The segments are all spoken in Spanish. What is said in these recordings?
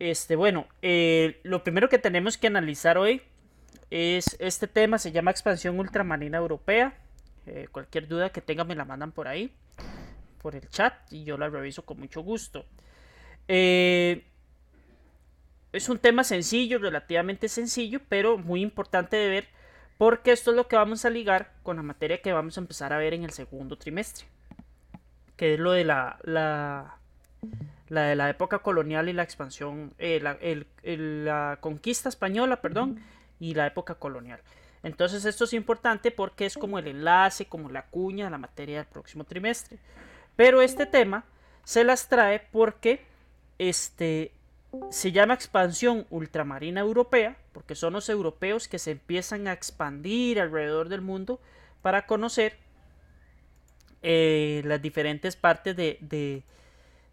Este, bueno, eh, lo primero que tenemos que analizar hoy es este tema, se llama expansión ultramarina europea. Eh, cualquier duda que tengan me la mandan por ahí, por el chat, y yo la reviso con mucho gusto. Eh, es un tema sencillo, relativamente sencillo, pero muy importante de ver, porque esto es lo que vamos a ligar con la materia que vamos a empezar a ver en el segundo trimestre, que es lo de la la de la época colonial y la expansión, eh, la, conquista española, perdón, y la época colonial. Entonces esto es importante porque es como el enlace, como la cuña de la materia del próximo trimestre. Pero este tema se las trae porque este, se llama expansión ultramarina europea, porque son los europeos que se empiezan a expandir alrededor del mundo para conocer eh, las diferentes partes de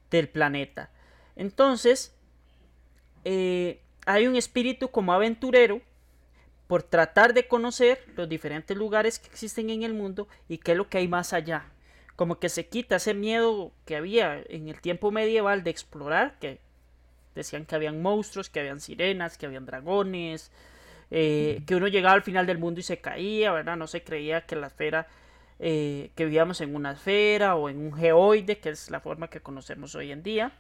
del planeta. Entonces, eh, hay un espíritu como aventurero por tratar de conocer los diferentes lugares que existen en el mundo y qué es lo que hay más allá. Como que se quita ese miedo que había en el tiempo medieval de explorar, que decían que habían monstruos, que habían sirenas, que habían dragones, eh, que uno llegaba al final del mundo y se caía, ¿verdad? No se creía que la esfera eh, que vivíamos en una esfera o en un geoide, que es la forma que conocemos hoy en día.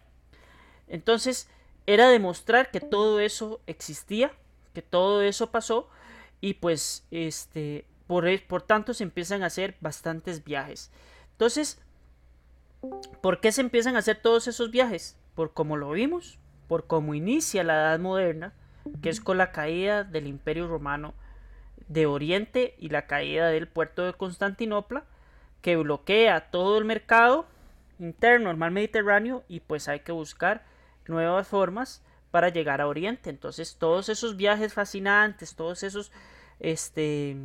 Entonces, era demostrar que todo eso existía, que todo eso pasó, y pues, este, por, e, por tanto, se empiezan a hacer bastantes viajes. Entonces, ¿por qué se empiezan a hacer todos esos viajes? Por cómo lo vimos, por cómo inicia la Edad Moderna, que es con la caída del Imperio Romano de Oriente y la caída del puerto de Constantinopla, que bloquea todo el mercado interno al mar Mediterráneo y pues hay que buscar nuevas formas para llegar a Oriente. Entonces todos esos viajes fascinantes, todos esos este,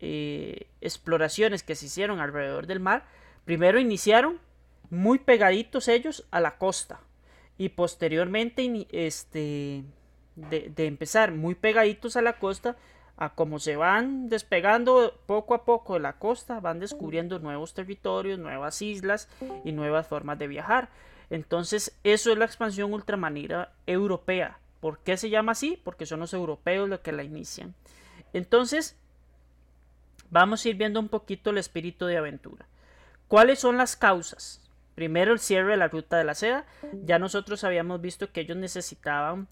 eh, exploraciones que se hicieron alrededor del mar, primero iniciaron muy pegaditos ellos a la costa y posteriormente este, de empezar muy pegaditos a la costa a cómo se van despegando poco a poco de la costa, van descubriendo nuevos territorios, nuevas islas y nuevas formas de viajar. Entonces, eso es la expansión ultramanera europea. ¿Por qué se llama así? Porque son los europeos los que la inician. Entonces, vamos a ir viendo un poquito el espíritu de aventura. ¿Cuáles son las causas? Primero el cierre de la ruta de la seda. Ya nosotros habíamos visto que ellos necesitaban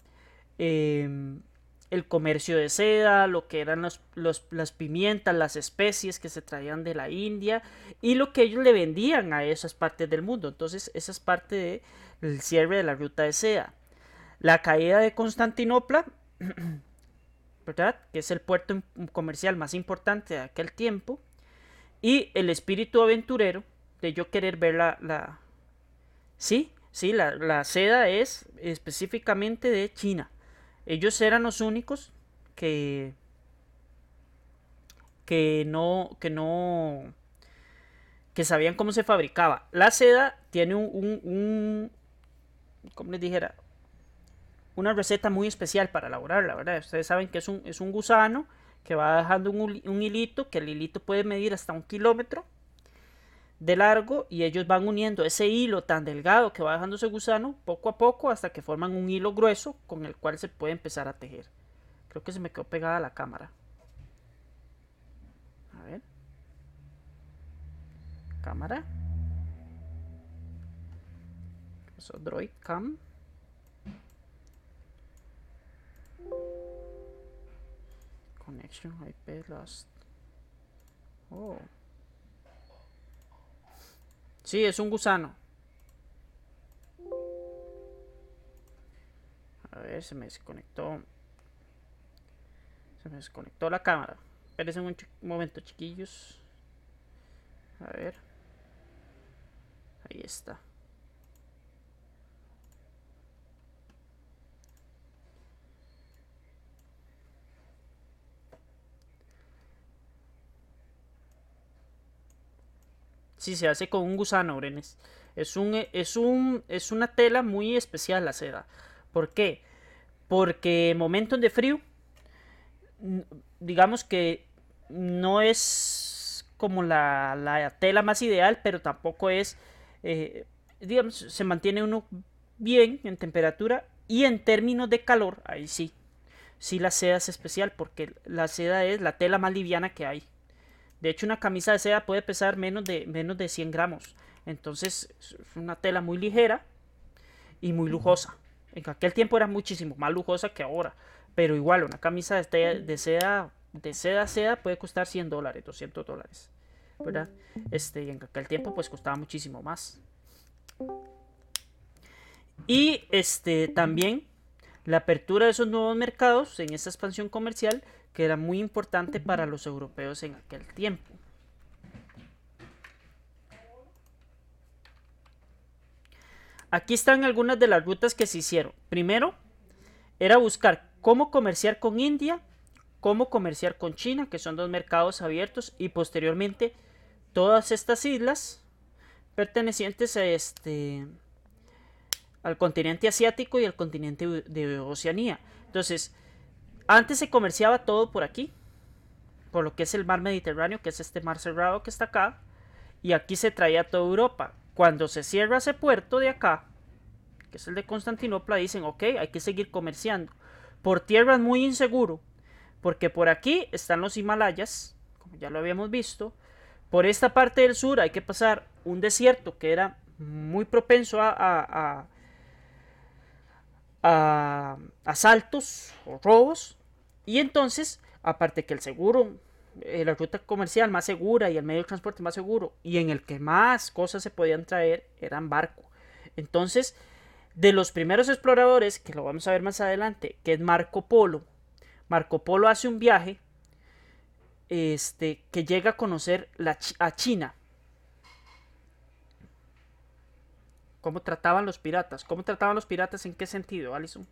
eh, el comercio de seda, lo que eran los, las pimientas, las especies que se traían de la India y lo que ellos le vendían a esas partes del mundo. Entonces, esa es parte del cierre de la ruta de seda. La caída de Constantinopla, ¿verdad? Que es el puerto comercial más importante de aquel tiempo. Y el espíritu aventurero de yo querer ver la... Sí, sí, la seda es específicamente de China ellos eran los únicos que que no que no que sabían cómo se fabricaba. La seda tiene un, un, como les dijera, una receta muy especial para elaborarla, ¿verdad? Ustedes saben que es un, gusano que va dejando un hilito, que el hilito puede medir hasta un kilómetro de largo y ellos van uniendo ese hilo tan delgado que va dejándose gusano poco a poco hasta que forman un hilo grueso con el cual se puede empezar a tejer. Creo que se me quedó pegada la cámara. A ver. Cámara. Eso, Droid Cam. Connection IP lost. Oh. Sí, es un gusano. A ver, se me desconectó. Se me desconectó la cámara. Espérense un momento, chiquillos. A ver. Ahí está. Sí, se hace con un gusano, Brenes. Es, un, eh, es, un, es una tela muy especial la seda. ¿Por qué? Porque en momentos de frío, digamos que no es como la, tela más ideal, pero tampoco es, eh, digamos, se mantiene uno bien en temperatura y en términos de calor, ahí sí, sí la seda es especial porque la seda es la tela más liviana que hay. De hecho, una camisa de seda puede pesar menos de, menos de 100 gramos. Entonces, es una tela muy ligera y muy lujosa. En aquel tiempo era muchísimo más lujosa que ahora. Pero igual, una camisa de, seda, de seda seda puede costar 100 dólares, 200 dólares. ¿Verdad? Este, y en aquel tiempo pues costaba muchísimo más. Y este, también la apertura de esos nuevos mercados en esta expansión comercial que era muy importante para los europeos en aquel tiempo. Aquí están algunas de las rutas que se hicieron. Primero, era buscar cómo comerciar con India, cómo comerciar con China, que son dos mercados abiertos, y posteriormente todas estas islas pertenecientes este, al continente asiático y al continente de Oceanía. Entonces, antes se comerciaba todo por aquí, por lo que es el mar Mediterráneo, que es este mar cerrado que está acá, y aquí se traía toda Europa. Cuando se cierra ese puerto de acá, que es el de Constantinopla, dicen, ok, hay que seguir comerciando. Por tierra es muy inseguro, porque por aquí están los Himalayas, como ya lo habíamos visto. Por esta parte del sur hay que pasar un desierto que era muy propenso a, a asaltos o robos. Y entonces, aparte que el seguro, eh, la ruta comercial más segura y el medio de transporte más seguro y en el que más cosas se podían traer eran barco. Entonces, de los primeros exploradores, que lo vamos a ver más adelante, que es Marco Polo. Marco Polo hace un viaje este, que llega a conocer la, a China. ¿Cómo trataban los piratas? ¿Cómo trataban los piratas? ¿En qué sentido, Alison?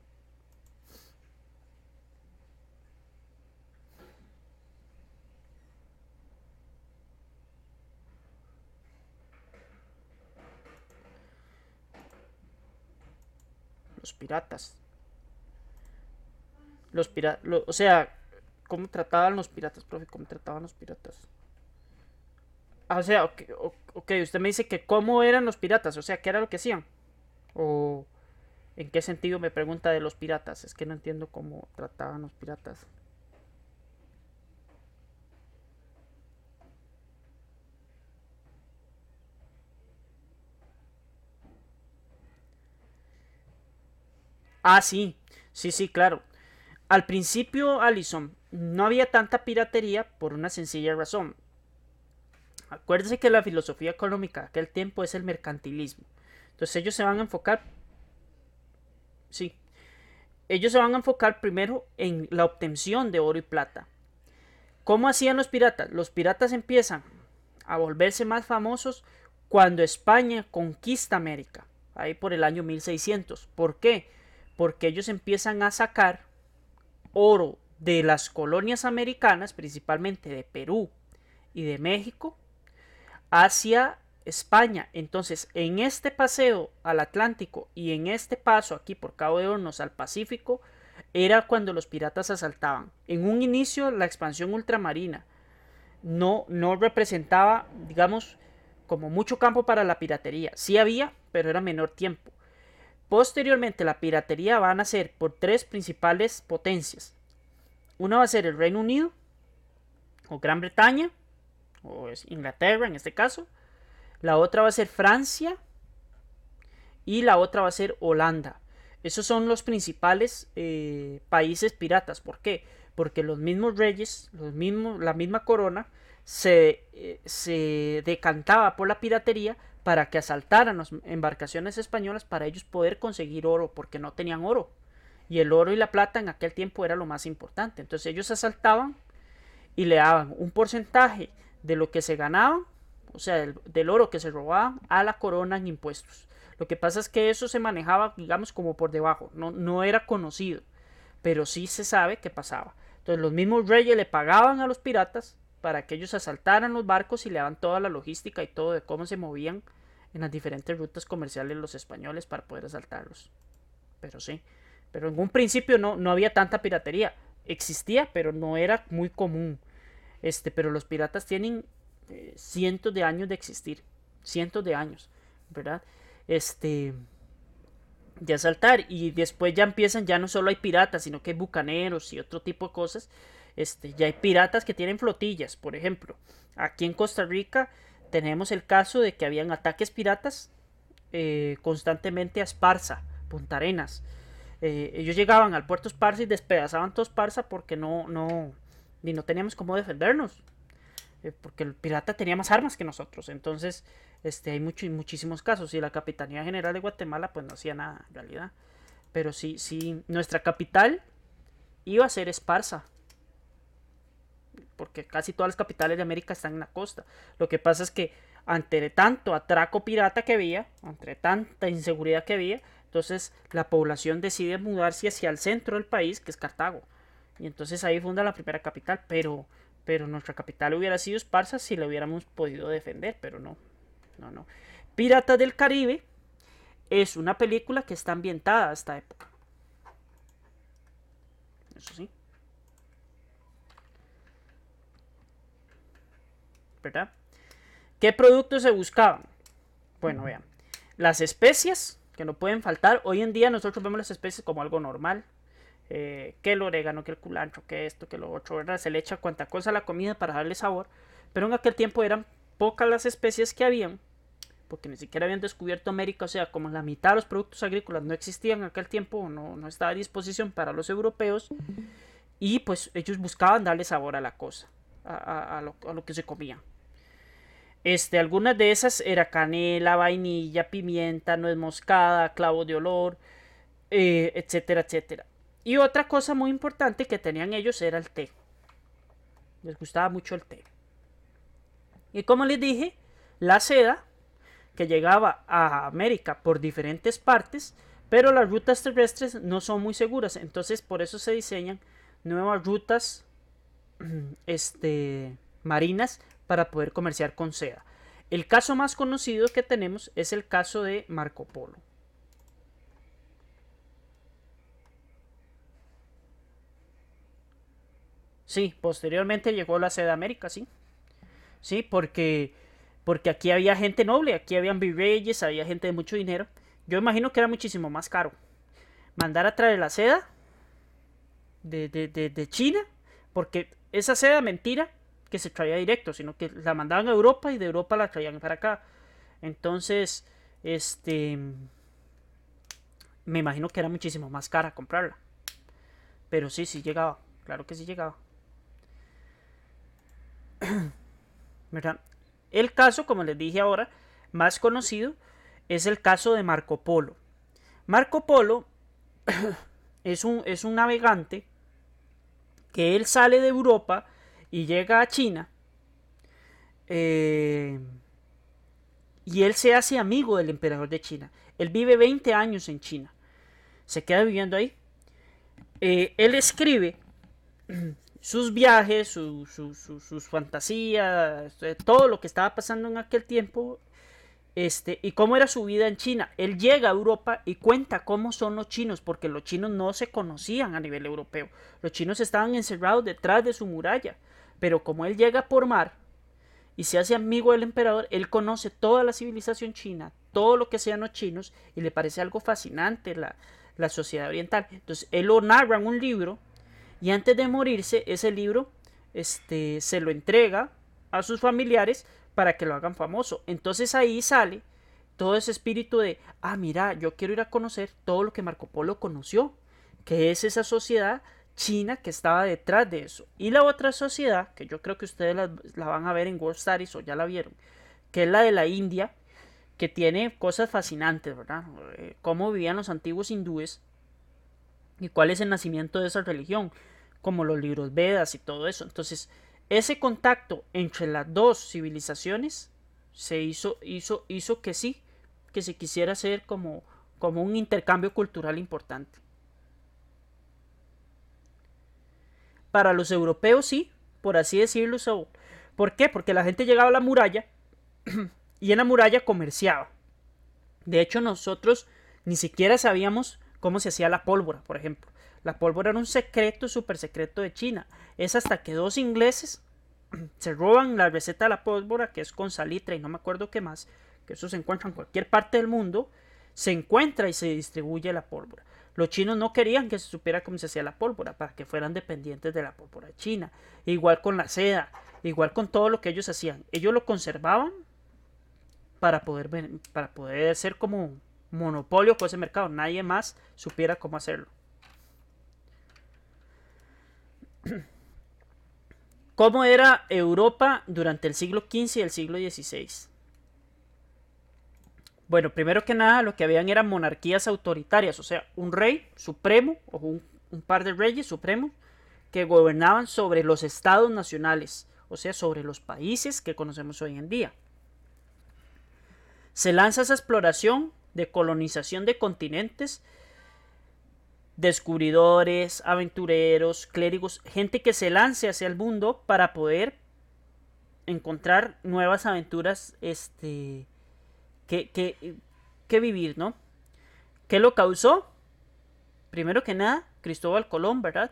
los piratas. Los piratas, o sea, ¿cómo trataban los piratas, profe? ¿Cómo trataban los piratas? Ah, o sea, ok, usted me dice que cómo eran los piratas, o sea, ¿qué era lo que hacían? O en qué sentido me pregunta de los piratas, es que no entiendo cómo trataban los piratas. Ah, sí, sí, sí, claro. Al principio, Allison, no había tanta piratería por una sencilla razón. Acuérdense que la filosofía económica de aquel tiempo es el mercantilismo. Entonces ellos se van a enfocar, sí, ellos se van a enfocar primero en la obtención de oro y plata. ¿Cómo hacían los piratas? Los piratas empiezan a volverse más famosos cuando España conquista América, ahí por el año 1600. ¿Por qué? porque ellos empiezan a sacar oro de las colonias americanas, principalmente de Perú y de México, hacia España. Entonces, en este paseo al Atlántico y en este paso aquí por Cabo de Hornos al Pacífico, era cuando los piratas asaltaban. En un inicio, la expansión ultramarina no, no representaba, digamos, como mucho campo para la piratería. Sí había, pero era menor tiempo. Posteriormente, la piratería va a ser por tres principales potencias. Una va a ser el Reino Unido, o Gran Bretaña, o es Inglaterra en este caso. La otra va a ser Francia. Y la otra va a ser Holanda. Esos son los principales eh, países piratas. ¿Por qué? Porque los mismos reyes, los mismos, la misma corona, se eh, decantaba por la piratería para que asaltaran las embarcaciones españolas para ellos poder conseguir oro, porque no tenían oro. Y el oro y la plata en aquel tiempo era lo más importante. Entonces ellos asaltaban y le daban un porcentaje de lo que se ganaba, o sea, del, oro que se robaban, a la corona en impuestos. Lo que pasa es que eso se manejaba, digamos, como por debajo, no, no era conocido, pero sí se sabe que pasaba. Entonces los mismos reyes le pagaban a los piratas para que ellos asaltaran los barcos y le daban toda la logística y todo de cómo se movían en las diferentes rutas comerciales los españoles para poder asaltarlos. Pero sí, pero en un principio no, no había tanta piratería. Existía, pero no era muy común. Este, pero los piratas tienen eh, cientos de años de existir. Cientos de años, ¿verdad? Este de asaltar y después ya empiezan, ya no solo hay piratas, sino que hay bucaneros y otro tipo de cosas este, ya hay piratas que tienen flotillas, por ejemplo. Aquí en Costa Rica tenemos el caso de que habían ataques piratas eh, constantemente a Esparza, Punta Arenas. Eh, ellos llegaban al puerto Esparza y despedazaban todo Esparza porque no, no, ni no teníamos cómo defendernos. Eh, porque el pirata tenía más armas que nosotros. Entonces, este, hay muchísimos casos. Y la Capitanía General de Guatemala, pues no hacía nada en realidad. Pero sí, sí, nuestra capital iba a ser Esparza porque casi todas las capitales de América están en la costa. Lo que pasa es que ante tanto atraco pirata que había, ante tanta inseguridad que había, entonces la población decide mudarse hacia el centro del país, que es Cartago. Y entonces ahí funda la primera capital, pero, pero nuestra capital hubiera sido Esparza si la hubiéramos podido defender, pero no, no, no. Piratas del Caribe es una película que está ambientada a esta época. Eso sí. ¿verdad? ¿Qué productos se buscaban? Bueno, vean, las especies, que no pueden faltar. Hoy en día nosotros vemos las especies como algo normal. Eh, que el orégano, que el culantro, que esto, que lo otro, ¿verdad? Se le echa cuanta cosa a la comida para darle sabor. Pero en aquel tiempo eran pocas las especies que habían, porque ni siquiera habían descubierto América, o sea, como la mitad de los productos agrícolas no existían en aquel tiempo, no, no estaba a disposición para los europeos, y pues ellos buscaban darle sabor a la cosa a, lo, que se comía. Este, algunas de esas era canela, vainilla, pimienta, nuez moscada, clavo de olor, eh, etcétera, etcétera. Y otra cosa muy importante que tenían ellos era el té. Les gustaba mucho el té. Y como les dije, la seda que llegaba a América por diferentes partes, pero las rutas terrestres no son muy seguras, entonces por eso se diseñan nuevas rutas este, marinas para poder comerciar con seda. El caso más conocido que tenemos es el caso de Marco Polo. Sí, posteriormente llegó la seda a América, sí. Sí, porque, porque aquí había gente noble, aquí había virreyes, había gente de mucho dinero. Yo imagino que era muchísimo más caro mandar a traer la seda de, de, de China porque esa seda mentira que se traía directo, sino que la mandaban a Europa y de Europa la traían para acá. Entonces, este. Me imagino que era muchísimo más cara comprarla. Pero sí, sí llegaba. Claro que sí llegaba. El caso, como les dije ahora, más conocido es el caso de Marco Polo. Marco Polo es un, es un navegante que él sale de Europa y llega a China. Eh, y él se hace amigo del emperador de China. Él vive 20 años en China. Se queda viviendo ahí. Eh, él escribe sus viajes, sus fantasías, eh, todo lo que estaba pasando en aquel tiempo este, y cómo era su vida en China. Él llega a Europa y cuenta cómo son los chinos, porque los chinos no se conocían a nivel europeo. Los chinos estaban encerrados detrás de su muralla. Pero como él llega por mar y se hace amigo del emperador, él conoce toda la civilización china, todo lo que sean los chinos, y le parece algo fascinante la, sociedad oriental. Entonces, él lo narra en un libro y antes de morirse, ese libro este, se lo entrega a sus familiares para que lo hagan famoso. Entonces ahí sale todo ese espíritu de, ah, mira, yo quiero ir a conocer todo lo que Marco Polo conoció, que es esa sociedad china que estaba detrás de eso. Y la otra sociedad, que yo creo que ustedes la, van a ver en World Studies o ya la vieron, que es la de la India, que tiene cosas fascinantes, ¿verdad? Eh, cómo vivían los antiguos hindúes y cuál es el nacimiento de esa religión, como los libros Vedas y todo eso. Entonces, ese contacto entre las dos civilizaciones se hizo, hizo que sí, que se quisiera hacer como, como un intercambio cultural importante. Para los europeos sí, por así decirlo. ¿Por qué? Porque la gente llegaba a la muralla y en la muralla comerciaba. De hecho, nosotros ni siquiera sabíamos cómo se hacía la pólvora, por ejemplo. La pólvora era un secreto súper secreto de China. Es hasta que dos ingleses se roban la receta de la pólvora, que es con salitre y no me acuerdo qué más, que eso se encuentra en cualquier parte del mundo, se encuentra y se distribuye la pólvora. Los chinos no querían que se supiera cómo se hacía la pólvora, para que fueran dependientes de la pólvora china. Igual con la seda, igual con todo lo que ellos hacían. Ellos lo conservaban para poder, para poder ser como un monopolio con ese mercado. Nadie más supiera cómo hacerlo. ¿Cómo era Europa durante el siglo XV y el siglo XVI? Bueno, primero que nada, lo que habían eran monarquías autoritarias, o sea, un rey supremo o un, un par de reyes supremos que gobernaban sobre los estados nacionales, o sea, sobre los países que conocemos hoy en día. Se lanza esa exploración de colonización de continentes descubridores, aventureros, clérigos, gente que se lance hacia el mundo para poder encontrar nuevas aventuras este, que, que, vivir, ¿no? ¿Qué lo causó? Primero que nada, Cristóbal Colón, ¿verdad?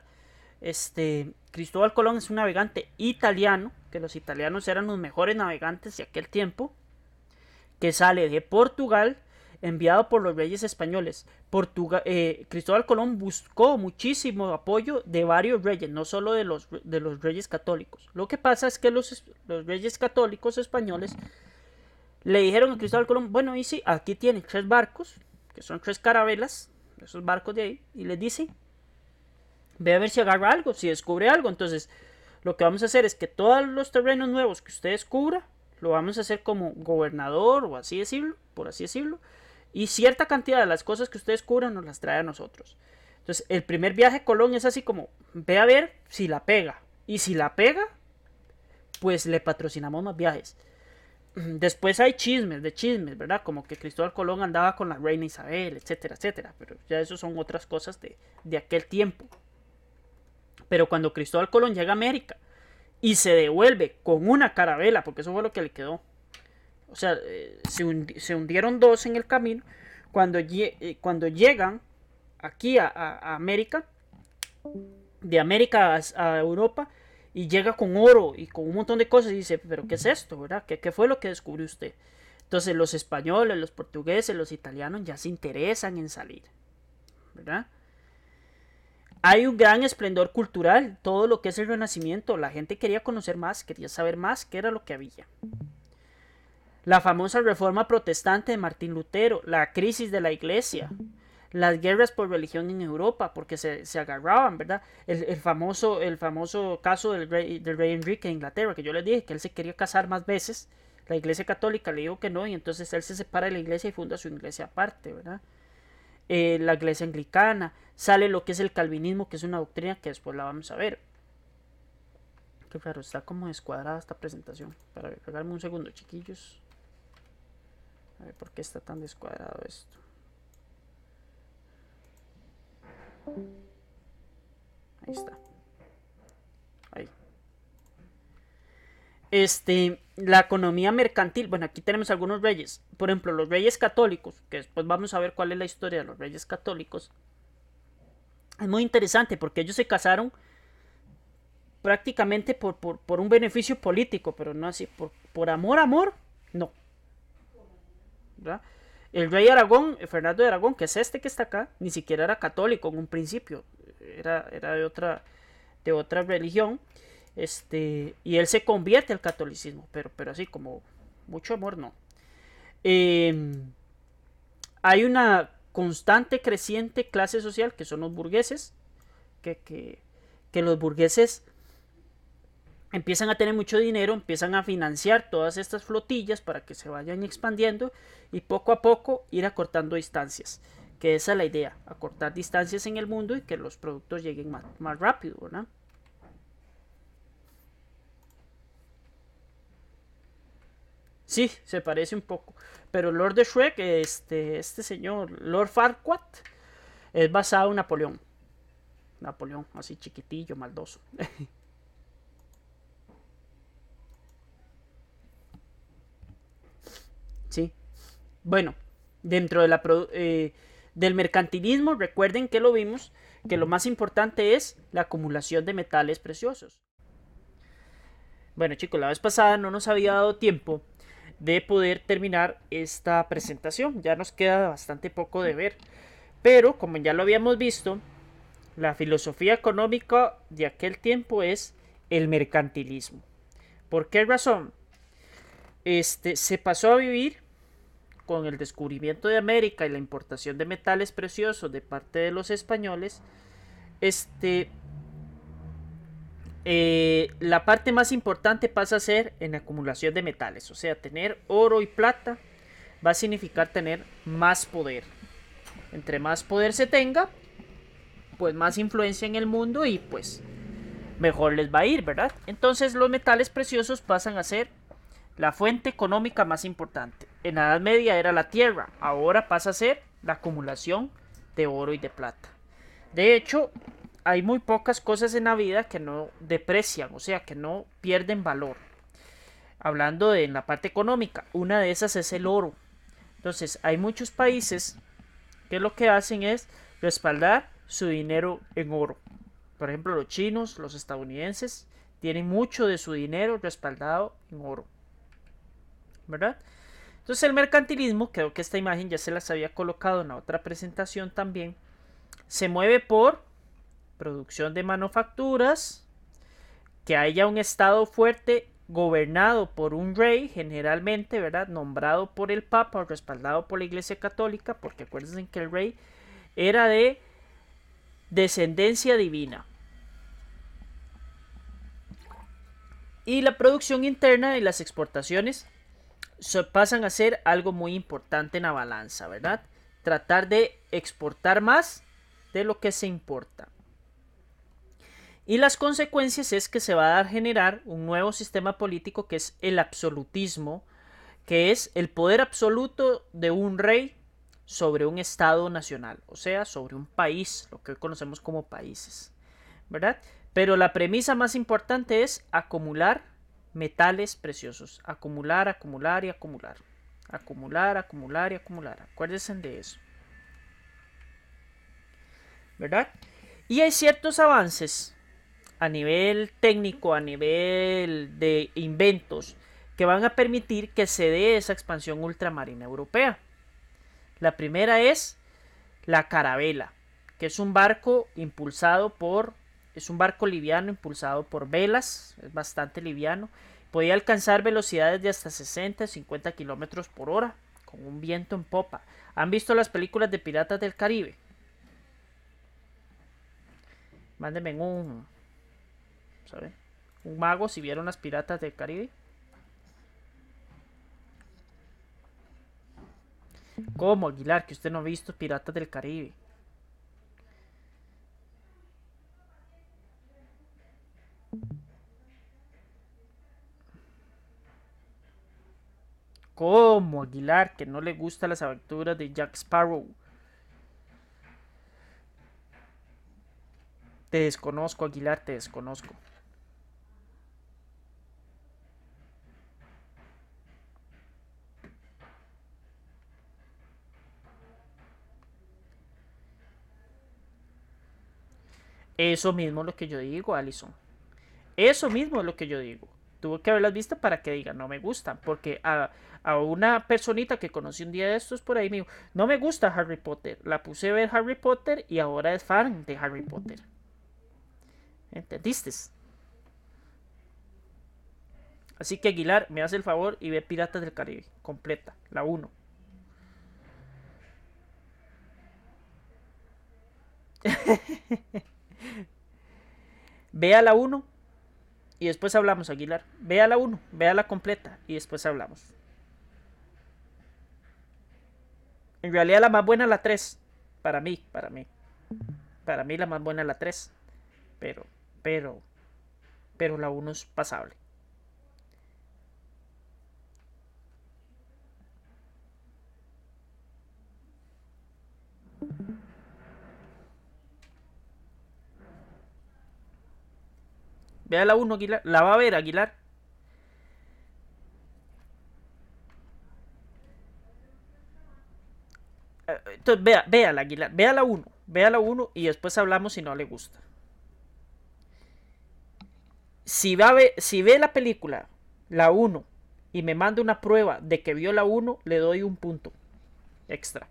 Este, Cristóbal Colón es un navegante italiano, que los italianos eran los mejores navegantes de aquel tiempo, que sale de Portugal enviado por los reyes españoles. Portugal, eh, Cristóbal Colón buscó muchísimo apoyo de varios reyes, no solo de los, de los reyes católicos. Lo que pasa es que los, los reyes católicos españoles le dijeron a Cristóbal Colón, bueno, y si aquí tiene tres barcos, que son tres carabelas, esos barcos de ahí, y le dice, ve a ver si agarra algo, si descubre algo. Entonces, lo que vamos a hacer es que todos los terrenos nuevos que usted descubra, lo vamos a hacer como gobernador o así decirlo, por así decirlo, y cierta cantidad de las cosas que ustedes cubran nos las trae a nosotros. Entonces, el primer viaje a Colón es así como, ve a ver si la pega. Y si la pega, pues le patrocinamos más viajes. Después hay chismes de chismes, ¿verdad? Como que Cristóbal Colón andaba con la reina Isabel, etcétera, etcétera. Pero ya eso son otras cosas de, de aquel tiempo. Pero cuando Cristóbal Colón llega a América y se devuelve con una carabela, porque eso fue lo que le quedó, o sea, eh, se, hundieron dos en el camino. Cuando, eh, llegan aquí a, América, de América a, Europa, y llega con oro y con un montón de cosas, y dice, pero ¿qué es esto? ¿verdad? ¿Qué, qué fue lo que descubrió usted? Entonces los españoles, los portugueses, los italianos ya se interesan en salir. ¿Verdad? hay un gran esplendor cultural, todo lo que es el Renacimiento. La gente quería conocer más, quería saber más qué era lo que había la famosa reforma protestante de Martín Lutero, la crisis de la iglesia, las guerras por religión en Europa, porque se, agarraban, ¿verdad? El, famoso, el famoso caso del rey, Enrique de Inglaterra, que yo les dije que él se quería casar más veces, la iglesia católica le dijo que no, y entonces él se separa de la iglesia y funda su iglesia aparte, ¿verdad? Eh, la iglesia anglicana, sale lo que es el calvinismo, que es una doctrina que después la vamos a ver. Qué raro, está como descuadrada esta presentación. Para un segundo, chiquillos. A ver, ¿por qué está tan descuadrado esto? Ahí está. Ahí. Este, la economía mercantil. Bueno, aquí tenemos algunos reyes. Por ejemplo, los reyes católicos, que después vamos a ver cuál es la historia de los reyes católicos. Es muy interesante porque ellos se casaron prácticamente por, un beneficio político, pero no así. Por, por amor, amor, no. El rey Aragón, Fernando de Aragón, que es este que está acá, ni siquiera era católico en un principio, era, era de, otra, de otra religión, este, y él se convierte al catolicismo, pero, pero así como mucho amor no. Em, hay una constante, creciente clase social que son los burgueses, que, que, que los burgueses empiezan a tener mucho dinero, empiezan a financiar todas estas flotillas para que se vayan expandiendo y poco a poco ir acortando distancias, que esa es la idea, acortar distancias en el mundo y que los productos lleguen más, rápido, ¿verdad? Sí, se parece un poco. Pero Lord de Shrek, este, este señor, Lord Farquaad, es basado en Napoleón. Napoleón, así chiquitillo, maldoso. Bueno, dentro de la, eh, del mercantilismo, recuerden que lo vimos, que lo más importante es la acumulación de metales preciosos. Bueno chicos, la vez pasada no nos había dado tiempo de poder terminar esta presentación. Ya nos queda bastante poco de ver. Pero como ya lo habíamos visto, la filosofía económica de aquel tiempo es el mercantilismo. ¿Por qué razón? Este, se pasó a vivir con el descubrimiento de América y la importación de metales preciosos de parte de los españoles, este, eh, la parte más importante pasa a ser en acumulación de metales. O sea, tener oro y plata va a significar tener más poder. Entre más poder se tenga, pues más influencia en el mundo y pues mejor les va a ir, ¿verdad? Entonces los metales preciosos pasan a ser la fuente económica más importante. En la Edad Media era la tierra, ahora pasa a ser la acumulación de oro y de plata. De hecho, hay muy pocas cosas en la vida que no deprecian, o sea, que no pierden valor. Hablando de la parte económica, una de esas es el oro. Entonces, hay muchos países que lo que hacen es respaldar su dinero en oro. Por ejemplo, los chinos, los estadounidenses, tienen mucho de su dinero respaldado en oro. ¿verdad? Entonces el mercantilismo, creo que esta imagen ya se las había colocado en la otra presentación también, se mueve por producción de manufacturas, que haya un Estado fuerte gobernado por un rey, generalmente, ¿verdad? Nombrado por el Papa o respaldado por la Iglesia Católica, porque acuérdense que el rey era de descendencia divina. Y la producción interna y las exportaciones pasan a ser algo muy importante en la balanza, ¿verdad? Tratar de exportar más de lo que se importa. Y las consecuencias es que se va a dar generar un nuevo sistema político que es el absolutismo, que es el poder absoluto de un rey sobre un Estado nacional, o sea, sobre un país, lo que conocemos como países, ¿verdad? Pero la premisa más importante es acumular metales preciosos. Acumular, acumular y acumular. Acumular, acumular y acumular. Acuérdense de eso. ¿Verdad? Y hay ciertos avances a nivel técnico, a nivel de inventos, que van a permitir que se dé esa expansión ultramarina europea. La primera es la carabela, que es un barco impulsado por es un barco liviano impulsado por velas, es bastante liviano. Podía alcanzar velocidades de hasta 60, 50 kilómetros por hora, con un viento en popa. ¿Han visto las películas de Piratas del Caribe? Mándenme un. ¿Sabe? Un mago si vieron las Piratas del Caribe. ¿Cómo, Aguilar? Que usted no ha visto Piratas del Caribe. como Aguilar, que no le gustan las aventuras de Jack Sparrow. Te desconozco, Aguilar, te desconozco. Eso mismo es lo que yo digo, Alison. Eso mismo es lo que yo digo tuvo que haberlas visto para que digan no me gustan, porque a, a, una personita que conocí un día de estos por ahí me dijo, no me gusta Harry Potter, la puse a ver Harry Potter y ahora es fan de Harry Potter. ¿Entendiste? Así que Aguilar, me hace el favor y ve Piratas del Caribe, completa, la 1. Vea la 1 y después hablamos, Aguilar. Vea la 1, vea la completa y después hablamos. En realidad la más buena es la 3. Para mí, para mí. Para mí la más buena es la 3. Pero, pero, pero la 1 es pasable. Vea la 1, Aguilar. La va a ver, Aguilar. Eh, eh, entonces, vea, vea la Aguilar. Vea la 1. Vea la 1 y después hablamos si no le gusta. Si, va si ve la película, la 1, y me manda una prueba de que vio la 1, le doy un punto extra.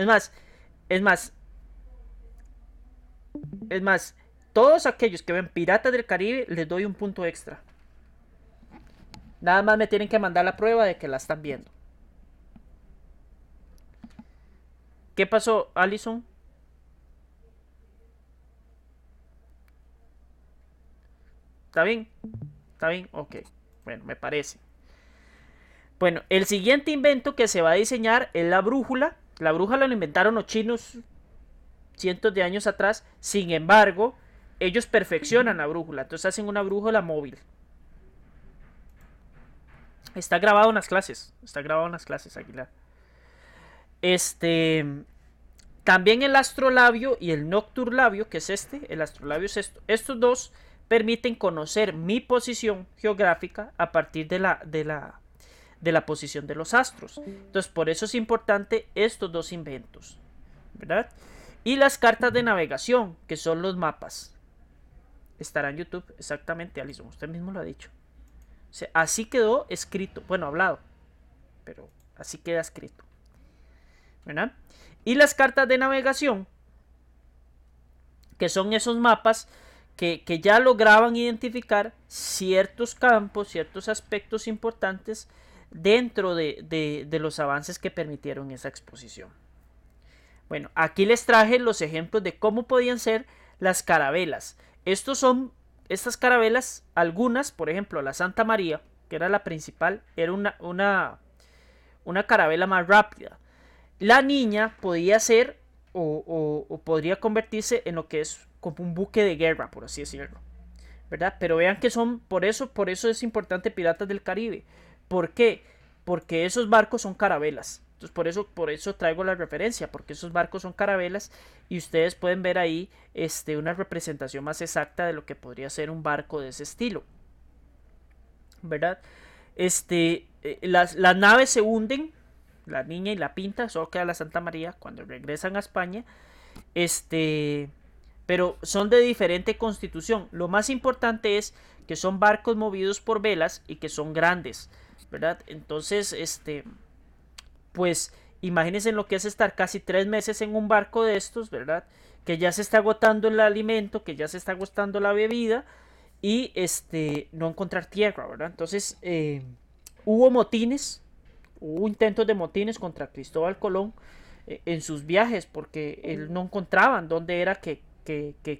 Es más, es más, es más, todos aquellos que ven Piratas del Caribe les doy un punto extra. Nada más me tienen que mandar la prueba de que la están viendo. ¿Qué pasó, Allison? ¿Está bien? ¿Está bien? Ok. Bueno, me parece. Bueno, el siguiente invento que se va a diseñar es la brújula la bruja la inventaron los chinos cientos de años atrás. Sin embargo, ellos perfeccionan la brújula. Entonces hacen una brújula móvil. Está grabado en las clases. Está grabado en las clases, Aguilar. Este. También el astrolabio y el nocturlabio, que es este, el astrolabio es esto. Estos dos permiten conocer mi posición geográfica a partir de la, de la, de la posición de los astros. Entonces, por eso es importante estos dos inventos, ¿verdad? Y las cartas de navegación, que son los mapas. Estará en YouTube, exactamente, Alison, usted mismo lo ha dicho. así quedó escrito, bueno, hablado, pero así queda escrito. ¿Verdad? Y las cartas de navegación, que son esos mapas que, que, ya lograban identificar ciertos campos, ciertos aspectos importantes dentro de, los avances que permitieron esa exposición. Bueno, aquí les traje los ejemplos de cómo podían ser las carabelas. Estos son, estas carabelas, algunas, por ejemplo, la Santa María, que era la principal, era una, una, carabela más rápida. La niña podía ser o, o, podría convertirse en lo que es como un buque de guerra, por así decirlo. ¿Verdad? Pero vean que son, por eso, por eso es importante Piratas del Caribe. ¿Por qué? Porque esos barcos son carabelas. Entonces por eso, por eso traigo la referencia, porque esos barcos son carabelas y ustedes pueden ver ahí este, una representación más exacta de lo que podría ser un barco de ese estilo. ¿Verdad? Este, eh, las, naves se hunden, la niña y la pinta, solo queda la Santa María cuando regresan a España. Este, pero son de diferente constitución. Lo más importante es que son barcos movidos por velas y que son grandes. ¿verdad? Entonces, este, pues imagínense lo que es estar casi tres meses en un barco de estos, ¿verdad? Que ya se está agotando el alimento, que ya se está agotando la bebida y este, no encontrar tierra, ¿verdad? Entonces, eh, hubo motines, hubo intentos de motines contra Cristóbal Colón eh, en sus viajes porque él no encontraba dónde era que,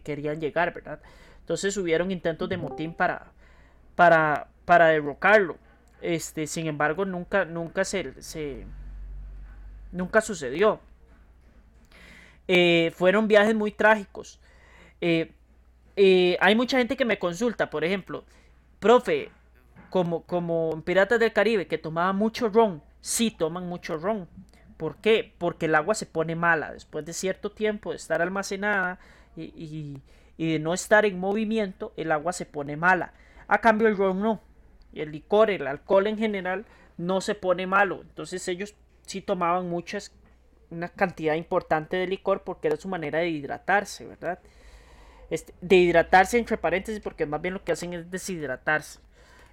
querían llegar, ¿verdad? Entonces hubieron intentos de motín para, para, para derrocarlo. Este, sin embargo, nunca, nunca se, nunca sucedió. Eh, fueron viajes muy trágicos. Eh, eh, hay mucha gente que me consulta, por ejemplo, profe, como, como Piratas del Caribe, que tomaba mucho ron, sí toman mucho ron. ¿Por qué? Porque el agua se pone mala después de cierto tiempo de estar almacenada y de no estar en movimiento, el agua se pone mala. A cambio el ron no, el licor, el alcohol en general, no se pone malo. Entonces ellos sí tomaban muchas, una cantidad importante de licor porque era su manera de hidratarse, ¿verdad? Este, de hidratarse entre paréntesis porque más bien lo que hacen es deshidratarse.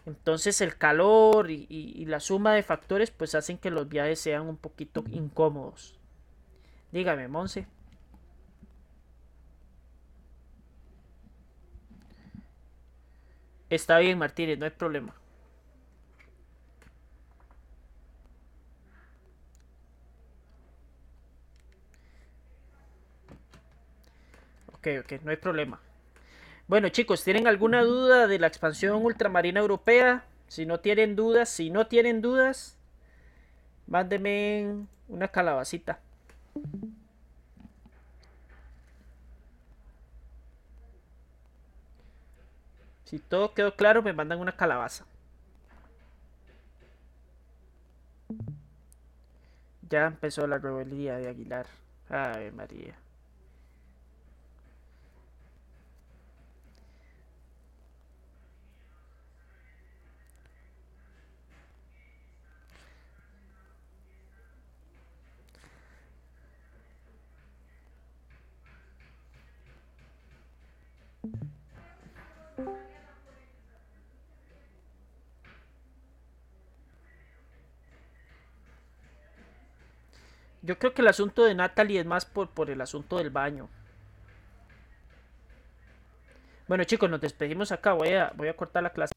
Entonces el calor y, y la suma de factores pues hacen que los viajes sean un poquito incómodos. Dígame, Monse. Está bien, Martínez, no hay problema. Ok, ok, no hay problema. Bueno, chicos, ¿tienen alguna duda de la expansión ultramarina europea? Si no tienen dudas, si no tienen dudas, mándenme una calabacita. Si todo quedó claro, me mandan una calabaza. Ya empezó la rebeldía de Aguilar. Ay, María. Yo creo que el asunto de Natalie es más por, por el asunto del baño. Bueno chicos, nos despedimos acá. Voy a, voy a cortar la clase.